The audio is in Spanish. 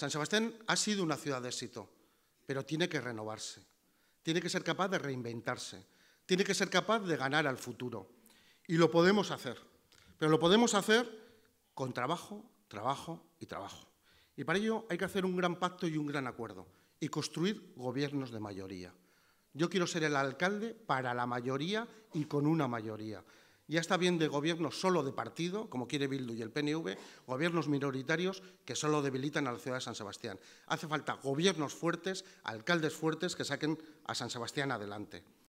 San Sebastián ha sido una ciudad de éxito, pero tiene que renovarse, tiene que ser capaz de reinventarse, tiene que ser capaz de ganar al futuro. Y lo podemos hacer, pero lo podemos hacer con trabajo, trabajo y trabajo. Y para ello hay que hacer un gran pacto y un gran acuerdo y construir gobiernos de mayoría. Yo quiero ser el alcalde para la mayoría y con una mayoría. Ya está bien de gobiernos solo de partido, como quiere Bildu y el PNV, gobiernos minoritarios que solo debilitan a la ciudad de San Sebastián. Hace falta gobiernos fuertes, alcaldes fuertes que saquen a San Sebastián adelante.